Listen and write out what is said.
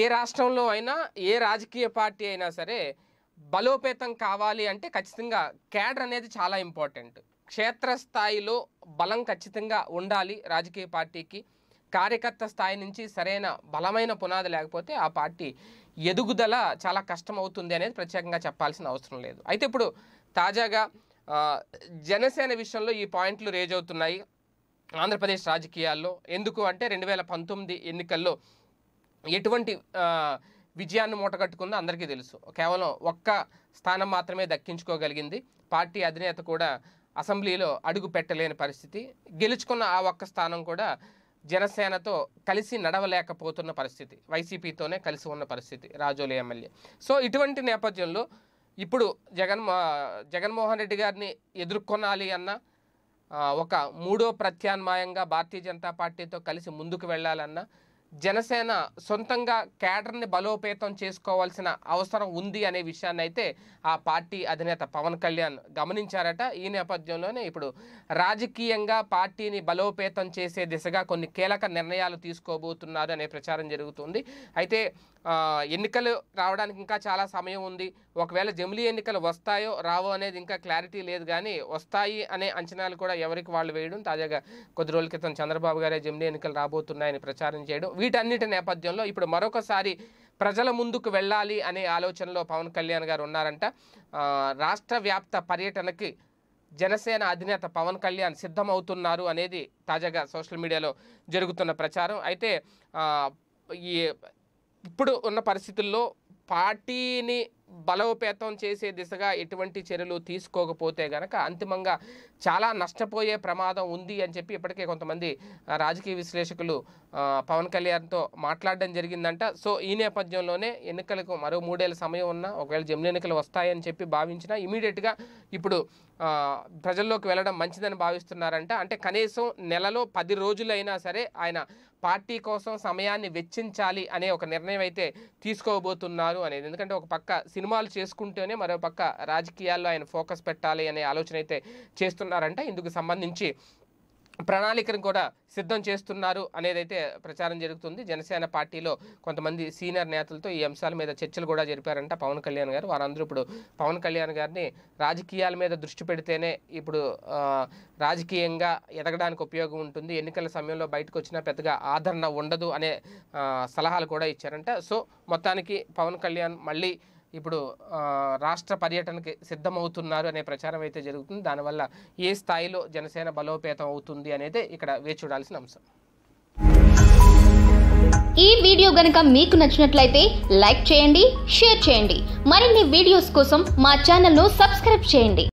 ఏ రాష్ట్రంలో అయినా ఏ రాజకీయ పార్టీ అయినా సరే బలోపేతం కావాలి అంటే ఖచ్చితంగా క్యాడర్ అనేది చాలా ఇంపార్టెంట్ క్షేత్రస్థాయిలో బలం ఖచ్చితంగా ఉండాలి రాజకీయ పార్టీకి కార్యకర్త స్థాయి నుంచి సరైన బలమైన పునాది లేకపోతే ఆ పార్టీ ఎదుగుదల చాలా కష్టం అవుతుంది అనేది ప్రత్యేకంగా చెప్పాల్సిన అవసరం లేదు అయితే ఇప్పుడు తాజాగా జనసేన విషయంలో ఈ పాయింట్లు రేజ్ అవుతున్నాయి ఆంధ్రప్రదేశ్ రాజకీయాల్లో ఎందుకు అంటే రెండు వేల పంతొమ్మిది ఎన్నికల్లో ఎటువంటి విజయాన్ని మూటగట్టుకుందో అందరికీ తెలుసు కేవలం ఒక్క స్థానం మాత్రమే దక్కించుకోగలిగింది పార్టీ అధినేత కూడా అసెంబ్లీలో అడుగు పెట్టలేని పరిస్థితి గెలుచుకున్న ఆ ఒక్క స్థానం కూడా జనసేనతో కలిసి నడవలేకపోతున్న పరిస్థితి వైసీపీతోనే కలిసి ఉన్న పరిస్థితి రాజోలి ఎమ్మెల్యే సో ఇటువంటి నేపథ్యంలో ఇప్పుడు జగన్ జగన్మోహన్ రెడ్డి గారిని ఎదుర్కొనాలి అన్న ఒక మూడో ప్రత్యామ్నాయంగా భారతీయ జనతా పార్టీతో కలిసి ముందుకు వెళ్ళాలన్నా జనసేన సొంతంగా క్యాడర్ని బలోపేతం చేసుకోవాల్సిన అవసరం ఉంది అనే విషయాన్ని అయితే ఆ పార్టీ అధినేత పవన్ కళ్యాణ్ గమనించారట ఈ నేపథ్యంలోనే ఇప్పుడు రాజకీయంగా పార్టీని బలోపేతం చేసే దిశగా కొన్ని కీలక నిర్ణయాలు తీసుకోబోతున్నారు అనే ప్రచారం జరుగుతుంది అయితే ఎన్నికలు రావడానికి ఇంకా చాలా సమయం ఉంది ఒకవేళ జమిలీ ఎన్నికలు వస్తాయో రావో అనేది ఇంకా క్లారిటీ లేదు కానీ వస్తాయి అనే అంచనాలు కూడా ఎవరికి వాళ్ళు వేయడం తాజాగా కొద్ది రోజుల క్రితం చంద్రబాబు గారే జమిలీ ఎన్నికలు రాబోతున్నాయని ప్రచారం చేయడం వీటన్నిటి నేపథ్యంలో ఇప్పుడు మరొకసారి ప్రజల ముందుకు వెళ్ళాలి అనే ఆలోచనలో పవన్ కళ్యాణ్ గారు ఉన్నారంట రాష్ట్ర వ్యాప్త పర్యటనకి జనసేన అధినేత పవన్ కళ్యాణ్ సిద్ధమవుతున్నారు అనేది తాజాగా సోషల్ మీడియాలో జరుగుతున్న ప్రచారం అయితే ఈ ఇప్పుడు ఉన్న పరిస్థితుల్లో పార్టీని బలోపేతం చేసే దిశగా ఎటువంటి చర్యలు తీసుకోకపోతే గనక అంతిమంగా చాలా నష్టపోయే ప్రమాదం ఉంది అని చెప్పి ఇప్పటికే కొంతమంది రాజకీయ విశ్లేషకులు పవన్ కళ్యాణ్తో మాట్లాడడం జరిగిందంట సో ఈ నేపథ్యంలోనే ఎన్నికలకు మరో మూడేళ్ళ సమయం ఉన్నా ఒకవేళ జమ్ ఎన్నికలు వస్తాయని చెప్పి భావించినా ఇమీడియట్గా ఇప్పుడు ప్రజల్లోకి వెళ్ళడం మంచిదని భావిస్తున్నారంట అంటే కనీసం నెలలో పది రోజులైనా సరే ఆయన పార్టీ కోసం సమయాన్ని వెచ్చించాలి అనే ఒక నిర్ణయం అయితే తీసుకోబోతున్నారు అనేది ఎందుకంటే ఒక పక్క సినిమాలు చేసుకుంటూనే మరో పక్క రాజకీయాల్లో ఆయన ఫోకస్ పెట్టాలి అనే ఆలోచన అయితే చేస్తున్నారంట ఇందుకు సంబంధించి ప్రణాళికను కూడా సిద్ధం చేస్తున్నారు అనేదైతే ప్రచారం జరుగుతుంది జనసేన పార్టీలో కొంతమంది సీనియర్ నేతలతో ఈ అంశాల మీద చర్చలు కూడా జరిపారంట పవన్ కళ్యాణ్ గారు వారందరూ ఇప్పుడు పవన్ కళ్యాణ్ గారిని రాజకీయాల మీద దృష్టి పెడితేనే ఇప్పుడు రాజకీయంగా ఎదగడానికి ఉపయోగం ఉంటుంది ఎన్నికల సమయంలో బయటకు వచ్చినా పెద్దగా ఆదరణ ఉండదు అనే సలహాలు కూడా ఇచ్చారంట సో మొత్తానికి పవన్ కళ్యాణ్ మళ్ళీ ఇప్పుడు రాష్ట్ర పర్యటనకి సిద్ధమవుతున్నారు అనే ప్రచారం అయితే జరుగుతుంది దానివల్ల ఏ స్థాయిలో జనసేన బలోపేతం అవుతుంది అనేది ఇక్కడ వేచి చూడాల్సిన అంశం ఈ వీడియో గనక మీకు నచ్చినట్లయితే లైక్ చేయండి షేర్ చేయండి మరిన్ని వీడియోస్ కోసం మా ను సబ్స్క్రైబ్ చేయండి